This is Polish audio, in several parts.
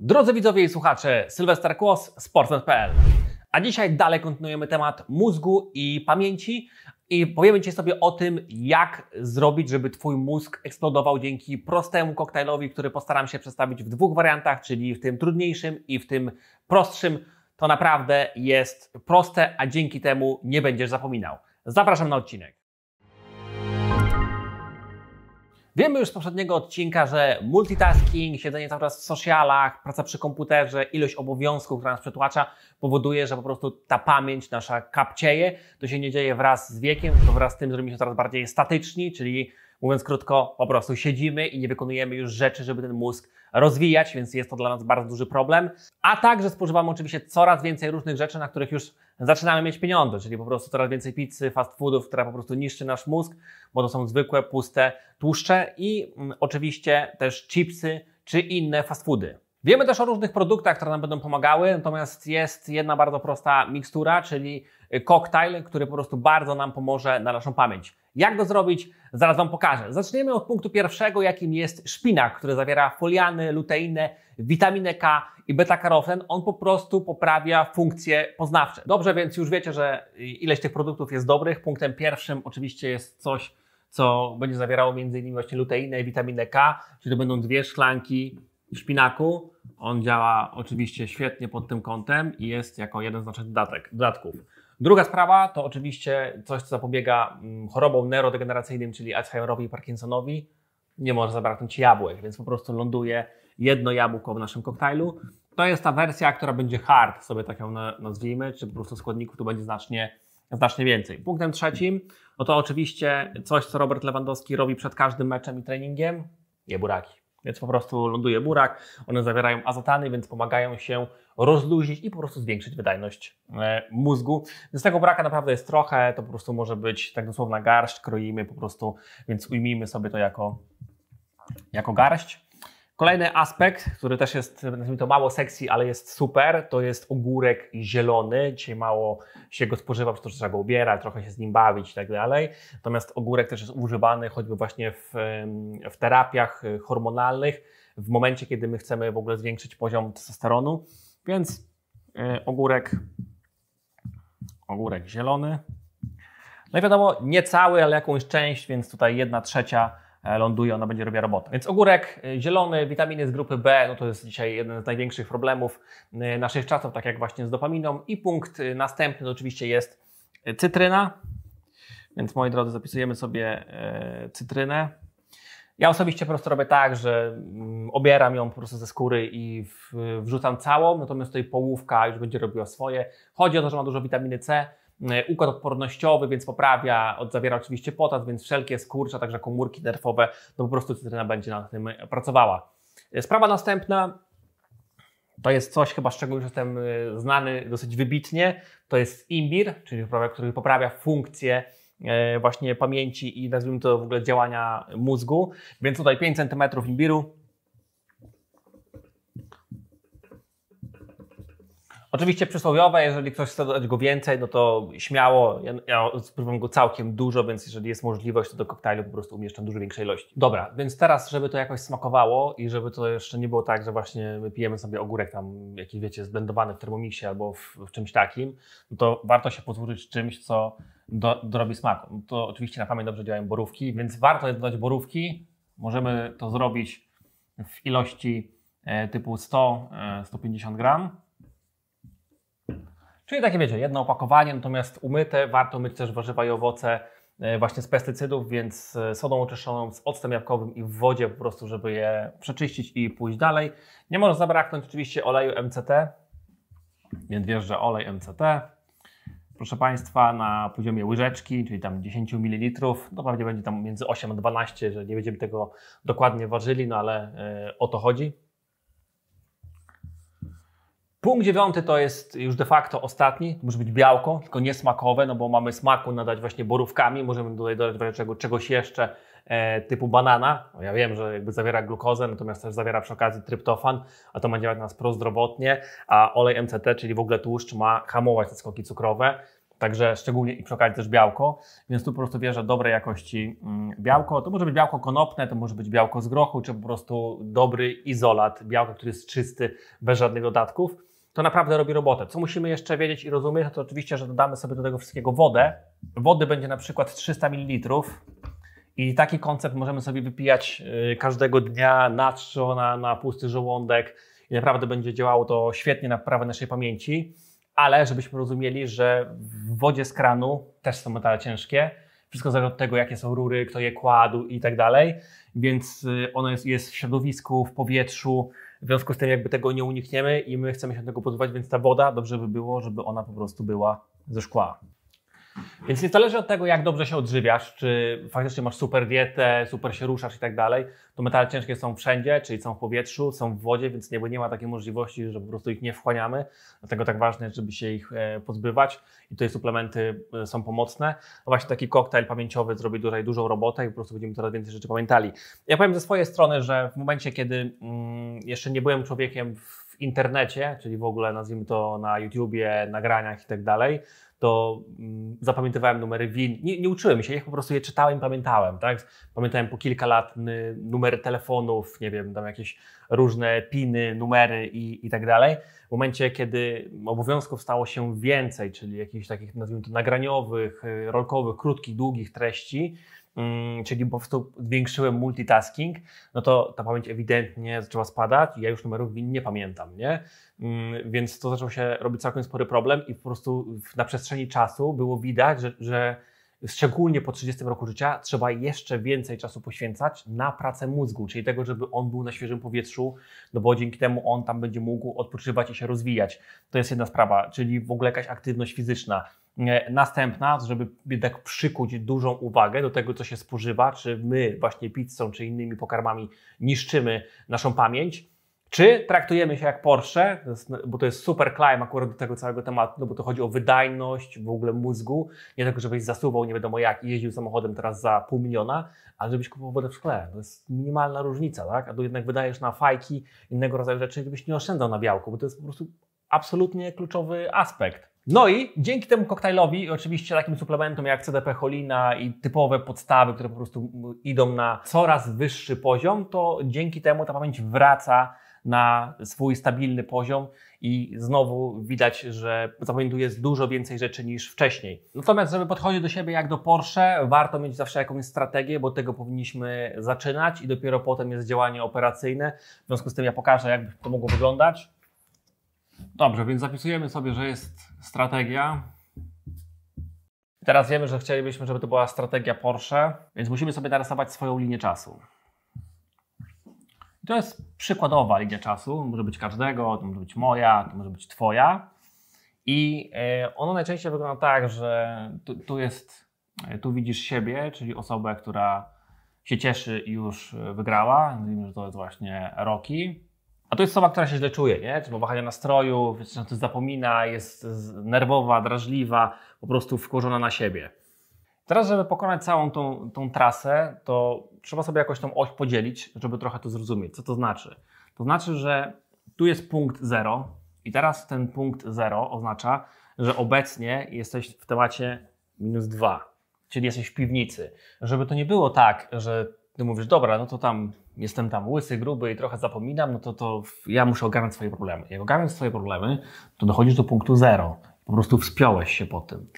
Drodzy widzowie i słuchacze, Sylwester Kłos, Sport.pl. A dzisiaj dalej kontynuujemy temat mózgu i pamięci i powiemy cię sobie o tym, jak zrobić, żeby Twój mózg eksplodował dzięki prostemu koktajlowi, który postaram się przedstawić w dwóch wariantach, czyli w tym trudniejszym i w tym prostszym. To naprawdę jest proste, a dzięki temu nie będziesz zapominał. Zapraszam na odcinek. Wiemy już z poprzedniego odcinka, że multitasking, siedzenie cały czas w socialach, praca przy komputerze, ilość obowiązków, która nas przetłacza, powoduje, że po prostu ta pamięć nasza kapcieje. To się nie dzieje wraz z wiekiem, to wraz z tym, że robimy się coraz bardziej statyczni, czyli Mówiąc krótko, po prostu siedzimy i nie wykonujemy już rzeczy, żeby ten mózg rozwijać, więc jest to dla nas bardzo duży problem. A także spożywamy oczywiście coraz więcej różnych rzeczy, na których już zaczynamy mieć pieniądze, czyli po prostu coraz więcej pizzy, fast foodów, która po prostu niszczy nasz mózg, bo to są zwykłe, puste tłuszcze i mm, oczywiście też chipsy czy inne fast foody. Wiemy też o różnych produktach, które nam będą pomagały, natomiast jest jedna bardzo prosta mikstura, czyli koktajl, który po prostu bardzo nam pomoże na naszą pamięć. Jak go zrobić? Zaraz Wam pokażę. Zaczniemy od punktu pierwszego, jakim jest szpinak, który zawiera foliany, luteinę, witaminę K i beta-karofen. On po prostu poprawia funkcje poznawcze. Dobrze, więc już wiecie, że ileś tych produktów jest dobrych. Punktem pierwszym oczywiście jest coś, co będzie zawierało m.in. właśnie luteinę i witaminę K, czyli to będą dwie szklanki szpinaku. On działa oczywiście świetnie pod tym kątem i jest jako jeden z naszych dodatek, dodatków. Druga sprawa to oczywiście coś, co zapobiega mm, chorobom neurodegeneracyjnym, czyli Alzheimerowi i Parkinsonowi. Nie może zabraknąć jabłek, więc po prostu ląduje jedno jabłko w naszym koktajlu. To jest ta wersja, która będzie hard, sobie tak ją nazwijmy, czy po prostu składników tu będzie znacznie, znacznie więcej. Punktem trzecim, no to oczywiście coś, co Robert Lewandowski robi przed każdym meczem i treningiem, jeburaki. Więc po prostu ląduje burak, one zawierają azotany, więc pomagają się rozluźnić i po prostu zwiększyć wydajność e, mózgu. Więc tego braka naprawdę jest trochę, to po prostu może być tak dosłowna garść, kroimy po prostu, więc ujmijmy sobie to jako, jako garść. Kolejny aspekt, który też jest, nazwijmy to mało sexy, ale jest super, to jest ogórek zielony. Dzisiaj mało się go spożywa, przez to, że trzeba go ubierać, trochę się z nim bawić i tak dalej. Natomiast ogórek też jest używany choćby właśnie w, w terapiach y, hormonalnych, w momencie, kiedy my chcemy w ogóle zwiększyć poziom testosteronu. Więc y, ogórek, ogórek zielony. No i wiadomo, nie cały, ale jakąś część, więc tutaj jedna trzecia E, ląduje, ona będzie robiła robotę. Więc ogórek e, zielony, witaminy z grupy B, no to jest dzisiaj jeden z największych problemów e, naszych czasów, tak jak właśnie z dopaminą. I punkt następny to oczywiście jest cytryna. Więc moi drodzy, zapisujemy sobie cytrynę. Ja osobiście po prostu robię tak, że mm, obieram ją po prostu ze skóry i wrzucam całą, natomiast tutaj połówka już będzie robiła swoje. Chodzi o to, że ma dużo witaminy C, E, układ odpornościowy, więc poprawia, zawiera oczywiście potas, więc wszelkie skurcza, także komórki nerwowe, no po prostu cytryna będzie nad tym e, pracowała. E, sprawa następna to jest coś chyba, z czego już jestem znany dosyć wybitnie. To jest imbir, czyli przyprawek, który poprawia funkcję właśnie pamięci i nazwijmy to w ogóle działania mózgu. Więc tutaj 5 cm imbiru Oczywiście przysłowiowe, jeżeli ktoś chce dodać go więcej, no to śmiało. Ja, ja spróbuję go całkiem dużo, więc jeżeli jest możliwość, to do koktajlu po prostu umieszczam dużo większej ilości. Dobra, więc teraz, żeby to jakoś smakowało i żeby to jeszcze nie było tak, że właśnie my pijemy sobie ogórek tam, jakiś wiecie, zblendowany w termomixie albo w, w czymś takim, no to warto się pozwolić czymś, co do, dorobi smaku. No to oczywiście na pamięć dobrze działają borówki, więc warto dodać borówki. Możemy to zrobić w ilości e, typu 100-150 e, gram Czyli takie wiecie, jedno opakowanie, natomiast umyte, warto myć też warzywa i owoce e, właśnie z pestycydów, więc sodą oczyszczoną, z octem jabłkowym i w wodzie po prostu, żeby je przeczyścić i pójść dalej. Nie może zabraknąć oczywiście oleju MCT, więc wiesz, że olej MCT. Proszę Państwa, na poziomie łyżeczki, czyli tam 10 ml, no pewnie będzie tam między 8 a 12, że nie będziemy tego dokładnie ważyli, no ale e, o to chodzi. Punkt dziewiąty to jest już de facto ostatni, to może być białko, tylko nie smakowe, no bo mamy smaku nadać właśnie borówkami, możemy tutaj dodać czegoś jeszcze e, typu banana. No ja wiem, że jakby zawiera glukozę, natomiast też zawiera przy okazji tryptofan, a to ma działać na nas prozdrowotnie, a olej MCT, czyli w ogóle tłuszcz, ma hamować te skoki cukrowe. Także szczególnie i przy okazji też białko, więc tu po prostu wierzę dobrej jakości mm, białko. To może być białko konopne, to może być białko z grochu, czy po prostu dobry izolat białko, który jest czysty, bez żadnych dodatków to naprawdę robi robotę. Co musimy jeszcze wiedzieć i rozumieć, to oczywiście, że dodamy sobie do tego wszystkiego wodę. Wody będzie na przykład 300 ml. I taki koncept możemy sobie wypijać y, każdego dnia na czczo na, na pusty żołądek. I naprawdę będzie działało to świetnie na poprawę naszej pamięci. Ale żebyśmy rozumieli, że w wodzie z kranu też są metale ciężkie. Wszystko zależy od tego, jakie są rury, kto je kładł i tak dalej. Więc y, ono jest, jest w środowisku, w powietrzu w związku z tym jakby tego nie unikniemy i my chcemy się tego pozbywać, więc ta woda dobrze by było, żeby ona po prostu była ze szkła. Więc niezależnie zależy od tego, jak dobrze się odżywiasz, czy faktycznie masz super dietę, super się ruszasz i tak dalej, to metale ciężkie są wszędzie, czyli są w powietrzu, są w wodzie, więc nie, nie ma takiej możliwości, że po prostu ich nie wchłaniamy. Dlatego tak ważne jest, żeby się ich e, pozbywać i tutaj suplementy e, są pomocne. No właśnie taki koktajl pamięciowy zrobi tutaj dużą robotę i po prostu będziemy coraz więcej rzeczy pamiętali. Ja powiem ze swojej strony, że w momencie, kiedy mm, jeszcze nie byłem człowiekiem w internecie, czyli w ogóle nazwijmy to na YouTubie, nagraniach i tak dalej, to mm, zapamiętywałem numery WIN. Nie, nie uczyłem się, ja po prostu je czytałem i pamiętałem. Tak? Pamiętałem po kilka lat numery telefonów, nie wiem, tam jakieś różne piny, numery i, i tak dalej. W momencie, kiedy obowiązków stało się więcej, czyli jakichś takich, nazwijmy to, nagraniowych, y, rolkowych, krótkich, długich treści, mm, czyli po prostu zwiększyłem multitasking, no to ta pamięć ewidentnie zaczęła spadać i ja już numerów win nie pamiętam, nie? Mm, więc to zaczął się robić całkiem spory problem i po prostu na przestrzeni przestrzeni czasu było widać, że, że szczególnie po 30 roku życia trzeba jeszcze więcej czasu poświęcać na pracę mózgu, czyli tego, żeby on był na świeżym powietrzu, no bo dzięki temu on tam będzie mógł odpoczywać i się rozwijać. To jest jedna sprawa, czyli w ogóle jakaś aktywność fizyczna. E, następna, żeby jednak przykuć dużą uwagę do tego, co się spożywa, czy my właśnie pizzą, czy innymi pokarmami niszczymy naszą pamięć czy traktujemy się jak Porsche, bo to jest super climb akurat do tego całego tematu, no bo to chodzi o wydajność w ogóle mózgu, nie tylko żebyś zasuwał nie wiadomo jak i jeździł samochodem teraz za pół miliona, ale żebyś kupował wodę w szkle. To jest minimalna różnica, tak? A tu jednak wydajesz na fajki, innego rodzaju rzeczy, żebyś nie oszczędzał na białku, bo to jest po prostu absolutnie kluczowy aspekt. No i dzięki temu koktajlowi, oczywiście takim suplementom jak CDP cholina i typowe podstawy, które po prostu idą na coraz wyższy poziom, to dzięki temu ta pamięć wraca na swój stabilny poziom i znowu widać, że zapamiętuje dużo więcej rzeczy niż wcześniej. Natomiast, żeby podchodzić do siebie jak do Porsche, warto mieć zawsze jakąś strategię, bo tego powinniśmy zaczynać i dopiero potem jest działanie operacyjne. W związku z tym ja pokażę, jak to mogło wyglądać. Dobrze, więc zapisujemy sobie, że jest strategia. Teraz wiemy, że chcielibyśmy, żeby to była strategia Porsche, więc musimy sobie narysować swoją linię czasu. To jest przykładowa linia czasu, może być każdego, to może być moja, to może być twoja. I e, ono najczęściej wygląda tak, że tu, tu jest, e, tu widzisz siebie, czyli osobę, która się cieszy i już e, wygrała. Mówimy, że to jest właśnie Roki. A to jest osoba, która się źle czuje, nie? Czy ma wahania nastroju, coś zapomina, jest nerwowa, drażliwa, po prostu wkurzona na siebie. Teraz, żeby pokonać całą tą, tą trasę, to trzeba sobie jakoś tą oś podzielić, żeby trochę to zrozumieć. Co to znaczy? To znaczy, że tu jest punkt 0 i teraz ten punkt 0 oznacza, że obecnie jesteś w temacie minus 2, czyli jesteś w piwnicy. Żeby to nie było tak, że ty mówisz, dobra, no to tam jestem tam łysy, gruby i trochę zapominam, no to, to ja muszę ogarnąć swoje problemy. Jak ogarniesz swoje problemy, to dochodzisz do punktu 0. Po prostu wspiąłeś się po tym.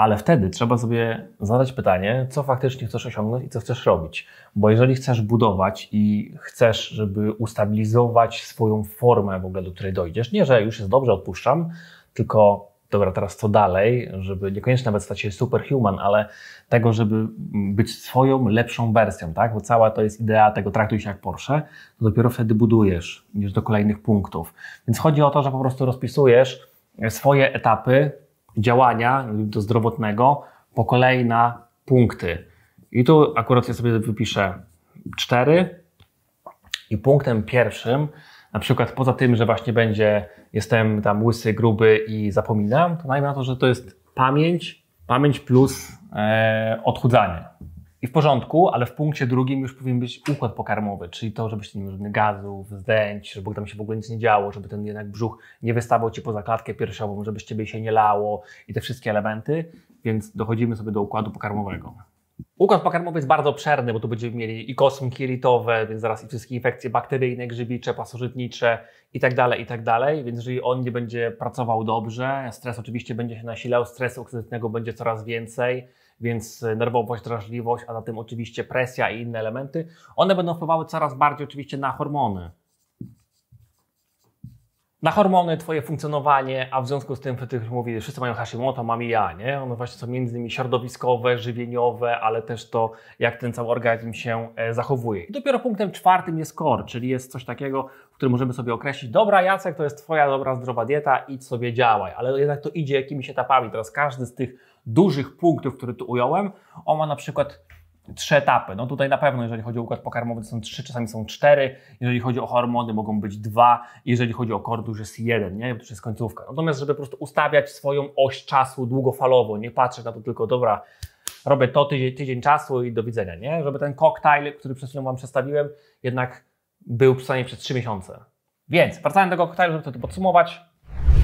Ale wtedy trzeba sobie zadać pytanie, co faktycznie chcesz osiągnąć i co chcesz robić. Bo jeżeli chcesz budować i chcesz, żeby ustabilizować swoją formę w ogóle, do której dojdziesz, nie, że już jest dobrze, odpuszczam, tylko dobra, teraz co dalej, żeby niekoniecznie nawet stać się superhuman, ale tego, żeby być swoją lepszą wersją, tak? Bo cała to jest idea tego traktuj się jak Porsche, to dopiero wtedy budujesz, już do kolejnych punktów. Więc chodzi o to, że po prostu rozpisujesz swoje etapy, działania do zdrowotnego po kolei na punkty. I tu akurat ja sobie wypiszę cztery. I punktem pierwszym, na przykład poza tym, że właśnie będzie, jestem tam łysy, gruby i zapominam, to najmniej na to, że to jest pamięć, pamięć plus e, odchudzanie. I w porządku, ale w punkcie drugim już powinien być układ pokarmowy, czyli to, żebyś nie miał żadnych gazów, zdęć, żeby tam się w ogóle nic nie działo, żeby ten jednak brzuch nie wystawał ci poza klatkę piersiową, żebyś z ciebie się nie lało i te wszystkie elementy, więc dochodzimy sobie do układu pokarmowego. Układ pokarmowy jest bardzo obszerny, bo tu będziemy mieli i kosmki jelitowe, więc zaraz i wszystkie infekcje bakteryjne, grzybicze, pasożytnicze i tak dalej, i tak dalej. Więc jeżeli on nie będzie pracował dobrze, stres oczywiście będzie się nasilał, stresu oksydatywnego będzie coraz więcej, więc e, nerwowość, drażliwość, a na tym oczywiście presja i inne elementy, one będą wpływały coraz bardziej oczywiście na hormony. Na hormony, twoje funkcjonowanie, a w związku z tym, ty mówi, wszyscy mają Hashimoto, mam i ja, nie? One właśnie są między innymi środowiskowe, żywieniowe, ale też to, jak ten cały organizm się e, zachowuje. I dopiero punktem czwartym jest core, czyli jest coś takiego, w którym możemy sobie określić, dobra Jacek, to jest twoja dobra, zdrowa dieta, idź sobie działaj, ale jednak to idzie jakimiś etapami. Teraz każdy z tych dużych punktów, które tu ująłem, on ma na przykład trzy etapy. No tutaj na pewno, jeżeli chodzi o układ pokarmowy, to są trzy, czasami są cztery. Jeżeli chodzi o hormony, mogą być dwa. Jeżeli chodzi o kordu, to już jest jeden, nie? To jest końcówka. Natomiast, żeby po prostu ustawiać swoją oś czasu długofalowo, nie patrzeć na to tylko, dobra, robię to tydzień, tydzień czasu i do widzenia, nie? Żeby ten koktajl, który przed chwilą Wam przedstawiłem, jednak był w stanie przez trzy miesiące. Więc wracając do tego koktajlu, żeby to podsumować,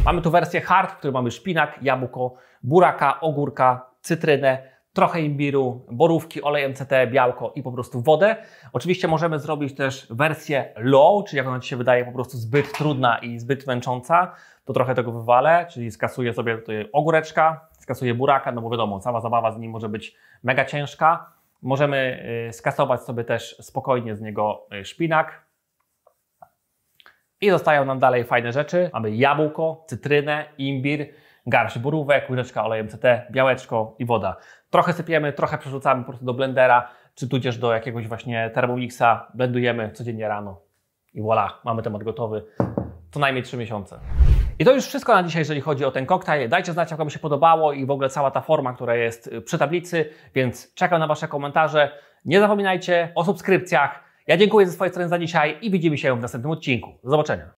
Mamy tu wersję hard, w której mamy szpinak, jabłko, buraka, ogórka, cytrynę, trochę imbiru, borówki, olej MCT, białko i po prostu wodę. Oczywiście możemy zrobić też wersję low, czyli jak ona Ci się wydaje po prostu zbyt trudna i zbyt męcząca, to trochę tego wywalę, czyli skasuję sobie tutaj ogóreczka, skasuję buraka, no bo wiadomo, cała zabawa z nim może być mega ciężka. Możemy y, skasować sobie też spokojnie z niego y, szpinak, i zostają nam dalej fajne rzeczy. Mamy jabłko, cytrynę, imbir, garść borówek, łyżeczka olejem CT, białeczko i woda. Trochę sypiemy, trochę przerzucamy po prostu do blendera, czy tudzież do jakiegoś właśnie Thermomixa, blendujemy codziennie rano. I voilà, mamy temat gotowy. Co najmniej 3 miesiące. I to już wszystko na dzisiaj, jeżeli chodzi o ten koktajl. Dajcie znać, jak Wam się podobało i w ogóle cała ta forma, która jest y, przy tablicy, więc czekam na Wasze komentarze. Nie zapominajcie o subskrypcjach, ja dziękuję ze swojej strony za dzisiaj i widzimy się w następnym odcinku. Do zobaczenia.